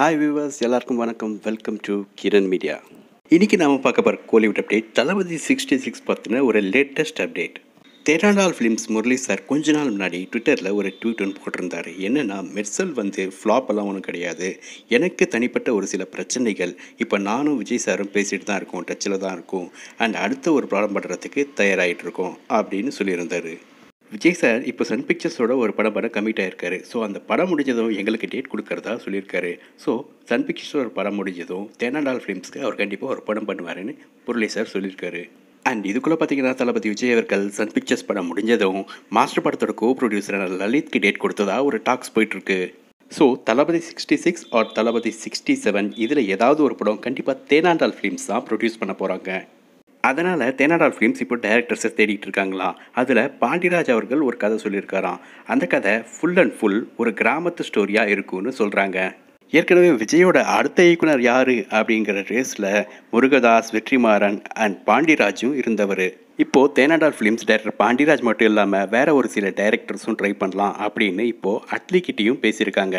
hi viewers எல்லாருக்கும் வணக்கம் welcome to Kiran media இன்றைக்கி நாம் பார்க்க போகிற Kollywood update Thalapathy sixty six பற்றின ஒரு latest update Thenandal films Murali sir கொஞ்ச நாள் முன்னாடி ட்விட்டரில் ஒரு ட்வீட் ஒன்று போட்டிருந்தார் என்னென்னா மெர்சல் வந்து ஃப்ளாப் எல்லாம் ஒன்றும் கிடையாது எனக்கு தனிப்பட்ட ஒரு சில பிரச்சனைகள் இப்போ நானும் விஜய் சாரும் பேசிகிட்டு தான் இருக்கோம் டச்சில் தான் இருக்கும் அண்ட் அடுத்த ஒரு ப்ராப்ளம் பண்ணுறதுக்கு தயாராகிட்டு இருக்கோம் அப்படின்னு சொல்லியிருந்தார் விஜய் சார் இப்போ சன் பிக்சர்ஸோட ஒரு படம் படம் கமிட் ஆகிருக்காரு ஸோ அந்த படம் முடிஞ்சதும் எங்களுக்கு டேட் கொடுக்கறதா சொல்லியிருக்காரு ஸோ சன் பிக்சர்ஸோட படம் முடிஞ்சதும் தேனாண்டால் ஃபிலிம்ஸ்க்கு அவர் கண்டிப்பாக ஒரு படம் பண்ணுவாருன்னு புரளி சார் சொல்லியிருக்காரு அண்ட் இதுக்குள்ளே பார்த்தீங்கன்னா தளபதி விஜய் அவர்கள் சன் பிக்சர்ஸ் படம் முடிஞ்சதும் மாஸ்டர் படத்தோட கோ ப்ரொடியூசரான லலித்க்கு டேட் கொடுத்ததா ஒரு டாக்ஸ் போயிட்டுருக்கு so Thalapathy sixty six or Thalapathy sixty seven இதில் ஏதாவது ஒரு படம் கண்டிப்பாக தேனாண்டால் ஃபிலிம்ஸ் தான் ப்ரொடியூஸ் பண்ண போகிறாங்க அதனால் தேனாடால் ஃபிலிம்ஸ் இப்போ டைரக்டர்ஸை தேடிட்டு இருக்காங்களா அதில் பாண்டிராஜ் அவர்கள் ஒரு கதை சொல்லியிருக்காராம் அந்த கதை ஃபுல் அண்ட் ஃபுல் ஒரு கிராமத்து ஸ்டோரியாக இருக்கும்னு சொல்கிறாங்க ஏற்கனவே விஜயோட அடுத்த இயக்குனர் யார் அப்படிங்கிற ரேஸில் முருகதாஸ் வெற்றிமாறன் அண்ட் பாண்டிராஜும் இருந்தவர் இப்போது தேனாடால் ஃபிலிம்ஸ் டைரக்டர் பாண்டிராஜ் மட்டும் இல்லாமல் வேறு ஒரு சில டைரக்டர்ஸும் ட்ரை பண்ணலாம் அப்படின்னு இப்போது அட்லிக்கிட்டேயும் பேசியிருக்காங்க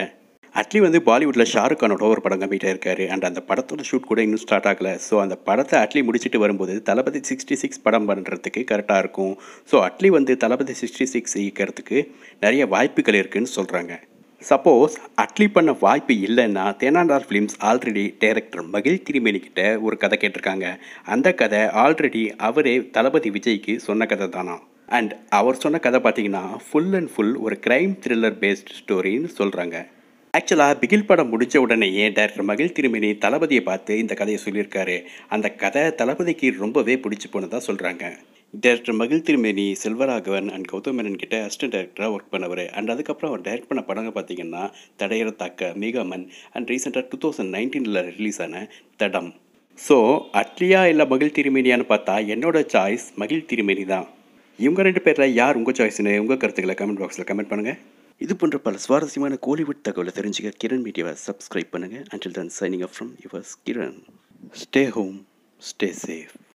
அட்லி வந்து பாலிவுட்டில் ஷாருக் கானோட ஒரு படம் கம்மிட்டே இருக்காரு அண்ட் அந்த படத்தோட ஷூட் கூட இன்னும் ஸ்டார்ட் ஆகலை ஸோ அந்த படத்தை அட்லி முடிச்சுட்டு வரும்போது தளபதி சிக்ஸ்டி சிக்ஸ் படம் பண்ணுறதுக்கு கரெக்டாக இருக்கும் ஸோ அட்லி வந்து தளபதி சிக்ஸ்டி சிக்ஸ் இயக்கிறதுக்கு நிறைய வாய்ப்புகள் இருக்குதுன்னு சொல்கிறாங்க சப்போஸ் அட்லி பண்ண வாய்ப்பு இல்லைன்னா தேனாண்டார் ஃபிலிம்ஸ் ஆல்ரெடி டைரக்டர் மகிழ் திருமேனிக்கிட்ட ஒரு கதை கேட்டிருக்காங்க அந்த கதை ஆல்ரெடி அவரே தளபதி விஜய்க்கு சொன்ன கதை தானா அண்ட் அவர் சொன்ன கதை பார்த்தீங்கன்னா ஃபுல் அண்ட் ஃபுல் ஒரு க்ரைம் த்ரில்லர் பேஸ்ட் ஸ்டோரின்னு சொல்கிறாங்க ஆக்சுவலாக பிகில் படம் முடித்த உடனேயே டேரக்டர் மகிழ் திருமணி தளபதியை பார்த்து இந்த கதையை சொல்லியிருக்காரு அந்த கதை தளபதிக்கு ரொம்பவே பிடிச்சி போனதாக சொல்கிறாங்க டேரக்டர் மகிழ் திருமேனி செல்வராகவன் அண்ட் கௌதம் மேனன் கிட்ட அசிஸ்டன்ட் டேரக்டராக ஒர்க் பண்ணவர் அண்ட் அதுக்கப்புறம் அவர் டைரக்ட் பண்ண படங்கள் பார்த்தீங்கன்னா தடையற தாக்க மேகமன் அண்ட் ரீசெண்டாக டூ தௌசண்ட் நைன்டீனில் ரிலீஸ் ஆன தடம் ஸோ அட்லியா இல்லை மகிழ் திருமேனியான்னு பார்த்தா என்னோடய சாய்ஸ் மகிழ் திருமேனி தான் இவங்க ரெண்டு பேரில் யார் உங்கள் சாய்ஸ்னு உங்கள் கருத்துக்களை கமெண்ட் பாக்ஸில் கமெண்ட் பண்ணுங்கள் இது போன்ற பல சுவாரஸ்யமான கோலிவுட் தகவலை தெரிஞ்சுக்க கிரண் மீடியாவை சப்ஸ்கிரைப் பண்ணுங்கள் until then signing up from yours Kiran stay home stay safe